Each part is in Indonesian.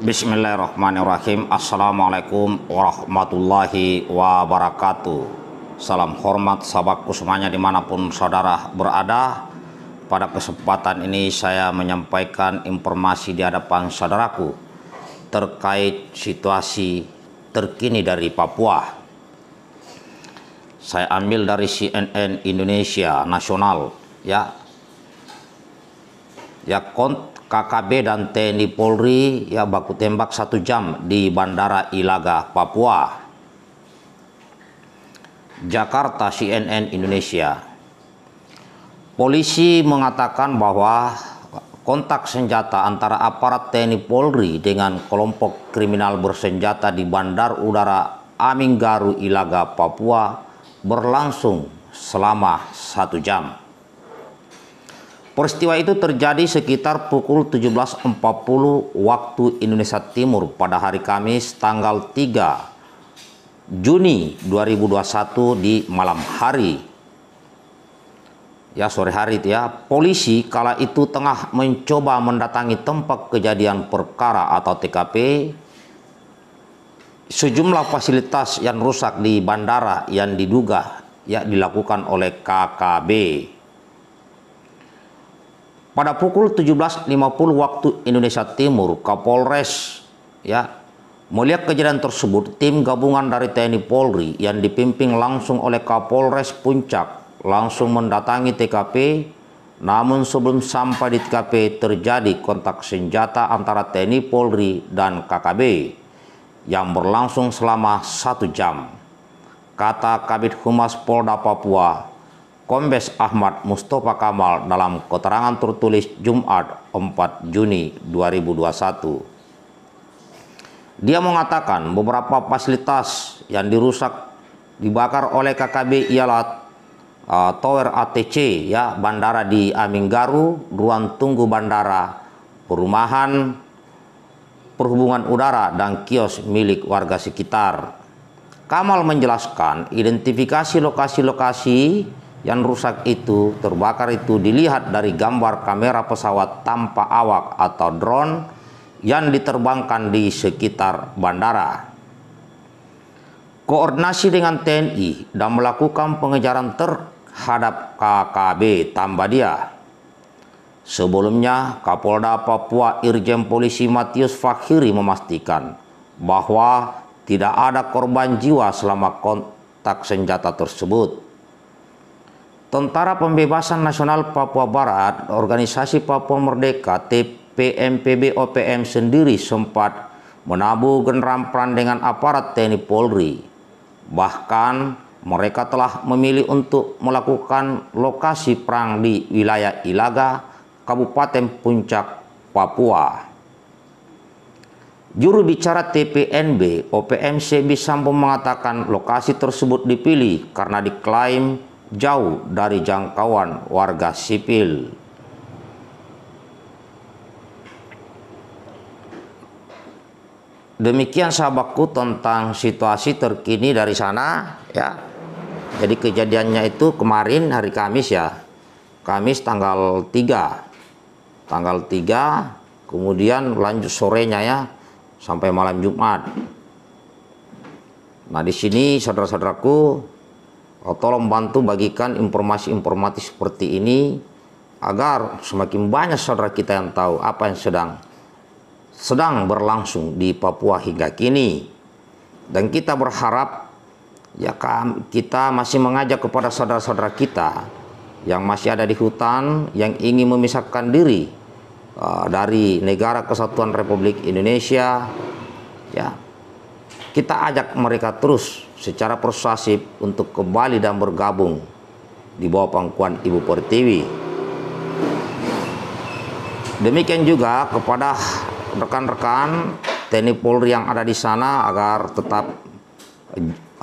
Bismillahirrahmanirrahim Assalamualaikum warahmatullahi wabarakatuh Salam hormat sahabatku semuanya dimanapun saudara berada Pada kesempatan ini saya menyampaikan informasi di hadapan saudaraku Terkait situasi terkini dari Papua Saya ambil dari CNN Indonesia Nasional Ya Ya kont KKB dan TNI Polri ya baku tembak satu jam di Bandara Ilaga, Papua. Jakarta CNN Indonesia. Polisi mengatakan bahwa kontak senjata antara aparat TNI Polri dengan kelompok kriminal bersenjata di Bandar Udara Aminggaru Ilaga, Papua berlangsung selama satu jam. Peristiwa itu terjadi sekitar pukul 17.40 waktu Indonesia Timur pada hari Kamis tanggal 3 Juni 2021 di malam hari. Ya sore hari itu ya, polisi kala itu tengah mencoba mendatangi tempat kejadian perkara atau TKP. Sejumlah fasilitas yang rusak di bandara yang diduga ya dilakukan oleh KKB pada pukul 17.50 waktu Indonesia Timur, Kapolres ya melihat kejadian tersebut, tim gabungan dari TNI Polri yang dipimpin langsung oleh Kapolres Puncak langsung mendatangi TKP. Namun sebelum sampai di TKP terjadi kontak senjata antara TNI Polri dan KKB yang berlangsung selama satu jam. Kata Kabit Humas Polda Papua, Kombes Ahmad Mustafa Kamal dalam keterangan tertulis Jumat 4 Juni 2021. Dia mengatakan beberapa fasilitas yang dirusak dibakar oleh KKB ialah uh, Tower ATC ya bandara di Aminggaru, ruang tunggu bandara, perumahan perhubungan udara dan kios milik warga sekitar. Kamal menjelaskan identifikasi lokasi-lokasi yang rusak itu terbakar itu dilihat dari gambar kamera pesawat tanpa awak atau drone yang diterbangkan di sekitar bandara. Koordinasi dengan TNI dan melakukan pengejaran terhadap KKB tambah dia Sebelumnya, Kapolda Papua Irjen Polisi Matius Fakhiri memastikan bahwa tidak ada korban jiwa selama kontak senjata tersebut. Tentara Pembebasan Nasional Papua Barat, Organisasi Papua Merdeka TPMPB OPM sendiri sempat menabuh generampran dengan aparat TNI Polri. Bahkan mereka telah memilih untuk melakukan lokasi perang di wilayah Ilaga, Kabupaten Puncak, Papua. Juru bicara TPNB, OPMC Bisambo mengatakan lokasi tersebut dipilih karena diklaim jauh dari jangkauan warga sipil. Demikian sahabatku tentang situasi terkini dari sana ya. Jadi kejadiannya itu kemarin hari Kamis ya. Kamis tanggal 3. Tanggal 3 kemudian lanjut sorenya ya sampai malam Jumat. Nah, di sini saudara-saudaraku Oh, tolong bantu bagikan informasi-informasi seperti ini agar semakin banyak saudara kita yang tahu apa yang sedang sedang berlangsung di Papua hingga kini. Dan kita berharap ya kita masih mengajak kepada saudara-saudara kita yang masih ada di hutan yang ingin memisahkan diri uh, dari negara kesatuan Republik Indonesia ya kita ajak mereka terus secara persuasif untuk kembali dan bergabung di bawah pangkuan Ibu Pertiwi. Demikian juga kepada rekan-rekan TNI Polri yang ada di sana agar tetap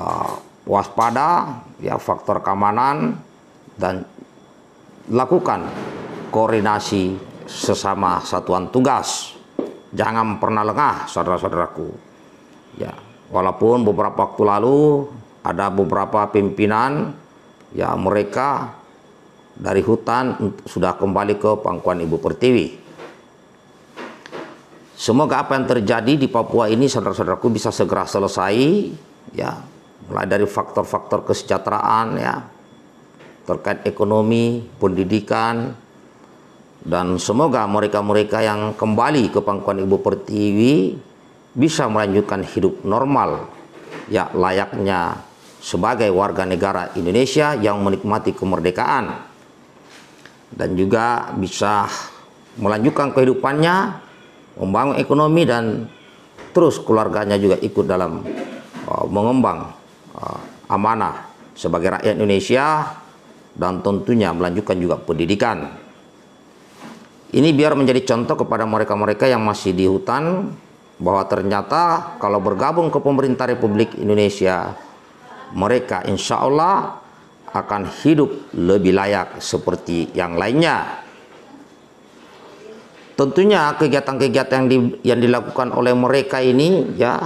uh, waspada ya faktor keamanan dan lakukan koordinasi sesama satuan tugas. Jangan pernah lengah, saudara-saudaraku. Ya. Walaupun beberapa waktu lalu ada beberapa pimpinan ya mereka dari hutan sudah kembali ke pangkuan Ibu Pertiwi. Semoga apa yang terjadi di Papua ini saudara-saudaraku bisa segera selesai ya, mulai dari faktor-faktor kesejahteraan ya, terkait ekonomi, pendidikan dan semoga mereka-mereka yang kembali ke pangkuan Ibu Pertiwi bisa melanjutkan hidup normal ya layaknya sebagai warga negara Indonesia yang menikmati kemerdekaan dan juga bisa melanjutkan kehidupannya membangun ekonomi dan terus keluarganya juga ikut dalam uh, mengembang uh, amanah sebagai rakyat Indonesia dan tentunya melanjutkan juga pendidikan. Ini biar menjadi contoh kepada mereka-mereka yang masih di hutan bahwa ternyata kalau bergabung ke pemerintah Republik Indonesia mereka insya Allah akan hidup lebih layak seperti yang lainnya tentunya kegiatan-kegiatan yang, di, yang dilakukan oleh mereka ini ya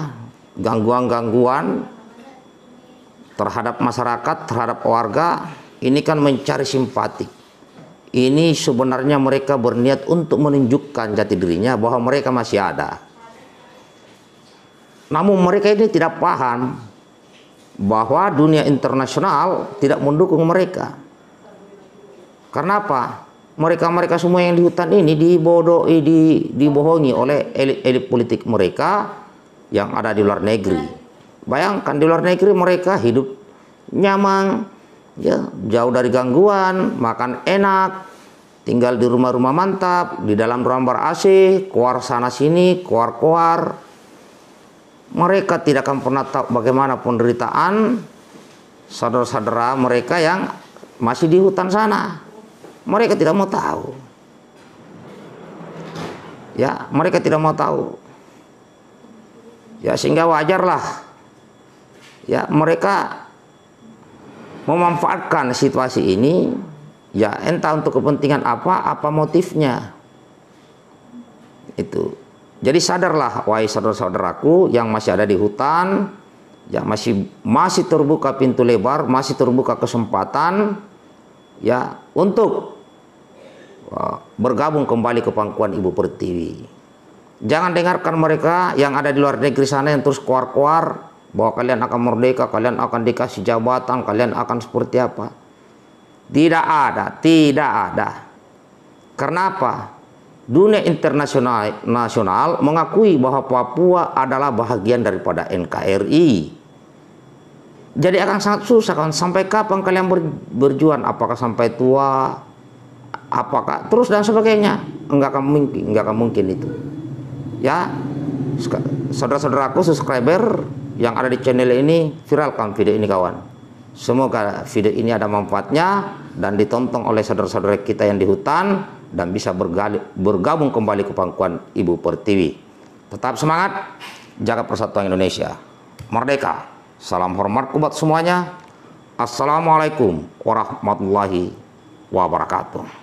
gangguan-gangguan terhadap masyarakat terhadap warga ini kan mencari simpatik ini sebenarnya mereka berniat untuk menunjukkan jati dirinya bahwa mereka masih ada namun mereka ini tidak paham bahwa dunia internasional tidak mendukung mereka. Kenapa? Mereka-mereka semua yang di hutan ini dibodohi, di, dibohongi oleh elit-elit politik mereka yang ada di luar negeri. Bayangkan di luar negeri mereka hidup nyaman, ya, jauh dari gangguan, makan enak, tinggal di rumah-rumah mantap, di dalam ruang AC, keluar sana sini, keluar-keluar, mereka tidak akan pernah tahu bagaimana penderitaan saudara-saudara mereka yang masih di hutan sana. Mereka tidak mau tahu. Ya, mereka tidak mau tahu. Ya, sehingga wajarlah ya mereka memanfaatkan situasi ini ya entah untuk kepentingan apa, apa motifnya. Itu. Jadi sadarlah wahai saudara-saudaraku yang masih ada di hutan, ya masih masih terbuka pintu lebar, masih terbuka kesempatan ya untuk uh, bergabung kembali ke pangkuan Ibu Pertiwi. Jangan dengarkan mereka yang ada di luar negeri sana yang terus keluar-keluar bahwa kalian akan merdeka, kalian akan dikasih jabatan, kalian akan seperti apa. Tidak ada, tidak ada. Kenapa? dunia internasional nasional mengakui bahwa Papua adalah bahagian daripada NKRI. Jadi akan sangat susah kan sampai kapan kalian ber, berjuang apakah sampai tua apakah terus dan sebagainya enggak akan mungkin enggak akan mungkin itu. Ya saudara-saudaraku subscriber yang ada di channel ini viralkan video ini kawan. Semoga video ini ada manfaatnya dan ditonton oleh saudara-saudara kita yang di hutan dan bisa bergabung kembali ke pangkuan Ibu Pertiwi. Tetap semangat, jaga persatuan Indonesia. Merdeka. Salam hormat buat semuanya. Assalamualaikum warahmatullahi wabarakatuh.